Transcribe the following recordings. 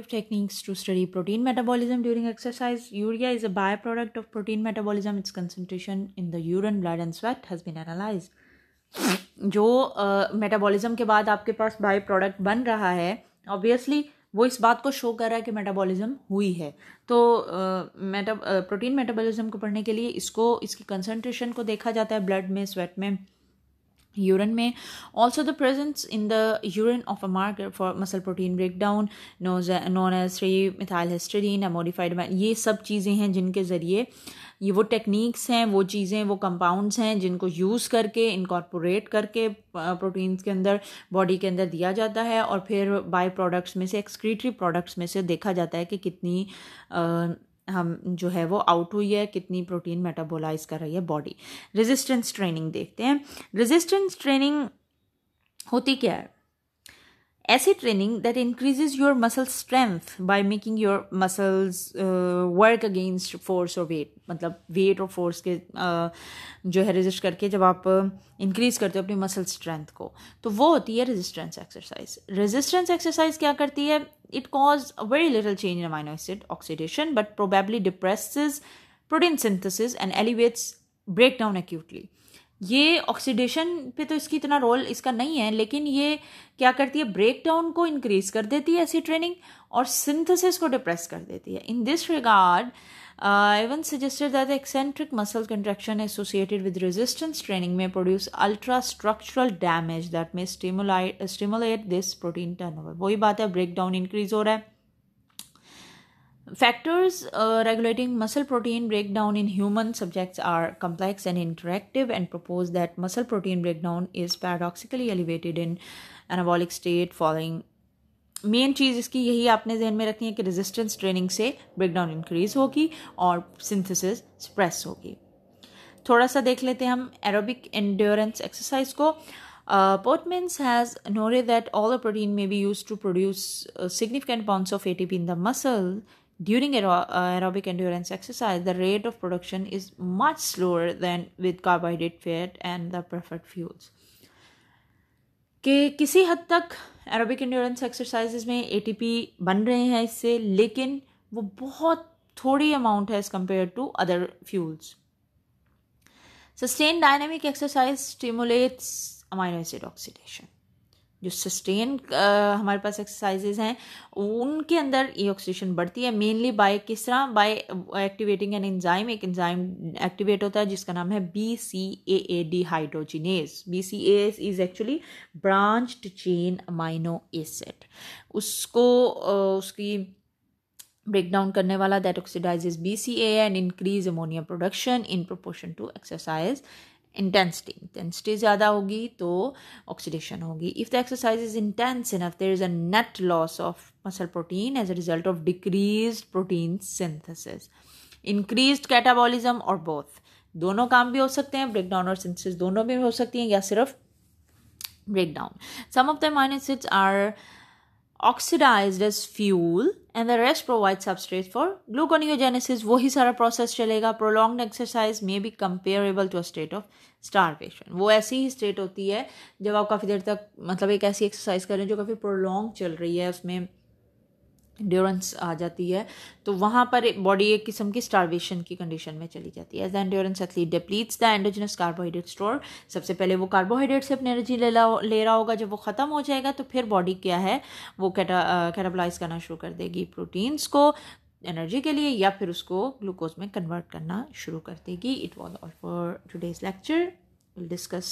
of techniques to study protein metabolism during exercise urea is a byproduct of protein metabolism its concentration in the urine blood and sweat has been analyzed जो metabolism uh, के बाद आपके पास by product बन रहा है obviously वो इस बात को शो कर रहा है कि मेटाबॉलिज्म हुई है तो मेटा प्रोटीन मेटाबॉलिज्म को पढ़ने के लिए इसको इसकी कंसंट्रेशन को देखा जाता है ब्लड में स्वेट में urine में also the presence in the urine of a marker for muscle protein breakdown known as 3-methylhistidine modified ये सब चीज़ें हैं जिनके ज़रिए ये वो टेक्निक्स हैं वो चीज़ें वो कंपाउंड्स हैं जिनको यूज़ करके इनकॉर्पोरेट करके प्रोटीन्स के अंदर बॉडी के अंदर दिया जाता है और फिर बाय प्रोडक्ट्स में से एक्सक्रीटरी प्रोडक्ट्स में से देखा जाता है कि कितनी आ, हम जो है वो आउट हुई है कितनी प्रोटीन मेटाबोलाइज कर रही है बॉडी रेजिस्टेंस ट्रेनिंग देखते हैं रेजिस्टेंस ट्रेनिंग होती क्या है ऐसी training that increases your muscle strength by making your muscles work against force और वेट मतलब वेट और फोर्स के uh, जो है रजिस्ट करके जब आप इंक्रीज uh, करते हो अपनी मसल स्ट्रेंथ को तो वो होती है रजिस्टेंस एक्सरसाइज रजिस्टेंस एक्सरसाइज क्या करती है it cause a very little change in amino acid oxidation but probably depress protein synthesis and elevates break down acutely ये ऑक्सीडेशन पे तो इसकी इतना रोल इसका नहीं है लेकिन ये क्या करती है ब्रेक डाउन को इंक्रीज कर देती है ऐसी ट्रेनिंग और सिंथेसिस को डिप्रेस कर देती है in this regard even suggested that eccentric muscle contraction associated with resistance training may produce ultra structural damage that may stimulate stimulate this protein over वही बात है ब्रेक डाउन इंक्रीज हो रहा है Factors uh, regulating muscle protein breakdown in human subjects are complex and interactive and propose that muscle protein breakdown is paradoxically elevated in anabolic state following main चीज़ इसकी यही आपने जहन में रखनी है कि रेजिस्टेंस ट्रेनिंग से ब्रेकडाउन इंक्रीज़ होगी और सिंथेसिस स्प्रेस होगी थोड़ा सा देख लेते हैं हम एरोबिक एंड्योरेंस एक्सरसाइज को Portmans has noted that all the protein may be used to produce uh, significant amounts of ATP in the muscle during aer- uh, aerobic endurance exercise, the rate of production is much slower than with carbohydrate, fat, and the preferred fuels. के किसी हद तक aerobic endurance exercises में ATP बन रहे हैं इससे लेकिन वो बहुत थोड़ी अमाउंट है as compared to other fuels sustain dynamic exercise stimulates amino acid oxidation जो सस्टेन uh, हमारे पास एक्सरसाइजेज हैं उनके अंदर ई ऑक्सीजन बढ़ती है मेनली बाय किस तरह बाय एक्टिवेटिंग एन एंजाइम एक एंजाइम एक्टिवेट होता है जिसका नाम है B C A A dehydrogenase B C A S is actually branched chain amino acid उसको uh, उसकी ब्रेक डाउन करने वाला that oxidises B C A and increase ammonia production in proportion to exercise intensity intensity ज़्यादा होगी तो oxidation होगी if the exercise is intense enough there is a net loss of muscle protein as a result of decrease protein synthesis increase catabolism और both दोनों काम भी हो सकते हैं ब्रेकडाउन और सिंथेसिस दोनों भी हो सकती हैं या सिर्फ breakdown some of the amino acids are oxidised as fuel and the rest provide substrate for gluconeogenesis वही सारा प्रोसेस चलेगा prolong exercise may be comparable to a state of starvation वो ऐसी ही स्टेट होती है जब आप काफ़ी देर तक मतलब एक ऐसी एक्सरसाइज करें जो काफ़ी प्रोलॉन्ग चल रही है उसमें इंड्योरेंस आ जाती है तो वहाँ पर बॉडी एक किस्म की स्टारवेशन की कंडीशन में चली जाती है as the endurance athlete depletes the endogenous carbohydrate store सबसे पहले वो कार्बोहाइड्रेट से अपनी एनर्जी ले ले रहा होगा जब वो ख़त्म हो जाएगा तो फिर बॉडी क्या है वो कैटा कैटाबलाइज करना शुरू कर देगी प्रोटीन्स को एनर्जी के लिए या फिर उसको ग्लूकोज में कन्वर्ट करना शुरू कर देगी it was all for today's lecture will discuss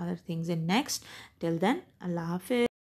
other things in next till then अल्लाह हाफिज